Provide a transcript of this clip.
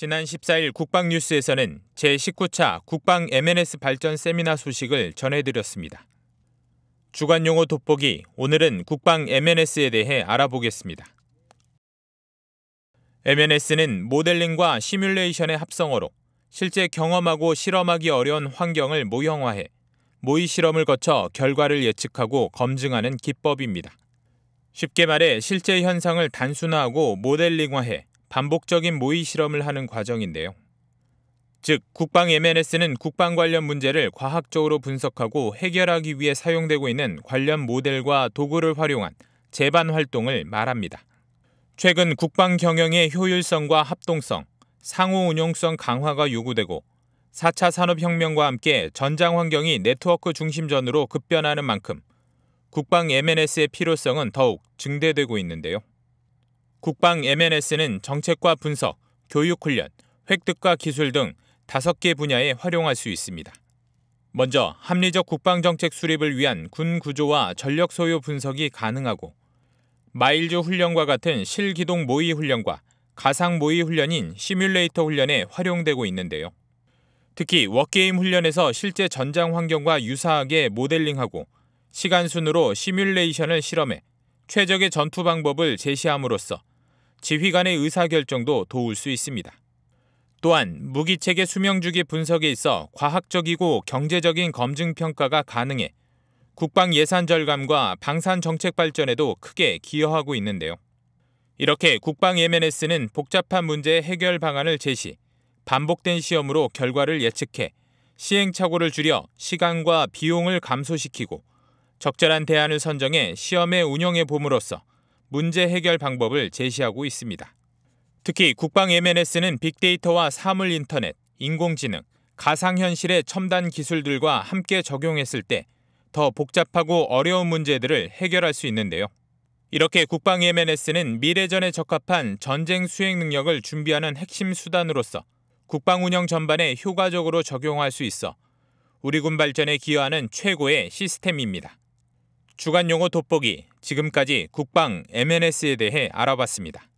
지난 14일 국방뉴스에서는 제19차 국방 MNS 발전 세미나 소식을 전해드렸습니다. 주간 용어 돋보기 오늘은 국방 MNS에 대해 알아보겠습니다. MNS는 모델링과 시뮬레이션의 합성어로 실제 경험하고 실험하기 어려운 환경을 모형화해 모의 실험을 거쳐 결과를 예측하고 검증하는 기법입니다. 쉽게 말해 실제 현상을 단순화하고 모델링화해 반복적인 모의 실험을 하는 과정인데요. 즉, 국방 MNS는 국방 관련 문제를 과학적으로 분석하고 해결하기 위해 사용되고 있는 관련 모델과 도구를 활용한 재반 활동을 말합니다. 최근 국방 경영의 효율성과 합동성, 상호 운용성 강화가 요구되고 4차 산업혁명과 함께 전장 환경이 네트워크 중심전으로 급변하는 만큼 국방 MNS의 필요성은 더욱 증대되고 있는데요. 국방 MNS는 정책과 분석, 교육 훈련, 획득과 기술 등 다섯 개 분야에 활용할 수 있습니다. 먼저 합리적 국방 정책 수립을 위한 군 구조와 전력 소요 분석이 가능하고 마일즈 훈련과 같은 실기동 모의 훈련과 가상 모의 훈련인 시뮬레이터 훈련에 활용되고 있는데요. 특히 워게임 훈련에서 실제 전장 환경과 유사하게 모델링하고 시간 순으로 시뮬레이션을 실험해 최적의 전투 방법을 제시함으로써 지휘관의 의사결정도 도울 수 있습니다. 또한 무기체계 수명주기 분석에 있어 과학적이고 경제적인 검증 평가가 가능해 국방 예산 절감과 방산 정책 발전에도 크게 기여하고 있는데요. 이렇게 국방 MNS는 복잡한 문제의 해결 방안을 제시, 반복된 시험으로 결과를 예측해 시행착오를 줄여 시간과 비용을 감소시키고 적절한 대안을 선정해 시험의 운영해 봄으로써 문제 해결 방법을 제시하고 있습니다. 특히 국방 MNS는 빅데이터와 사물 인터넷, 인공지능, 가상현실의 첨단 기술들과 함께 적용했을 때 더 복잡하고 어려운 문제들을 해결할 수 있는데요. 이렇게 국방 MNS는 미래전에 적합한 전쟁 수행 능력을 준비하는 핵심 수단으로서 국방 운영 전반에 효과적으로 적용할 수 있어 우리 군 발전에 기여하는 최고의 시스템입니다. 주간 용어 돋보기 지금까지 국방 MNS에 대해 알아봤습니다.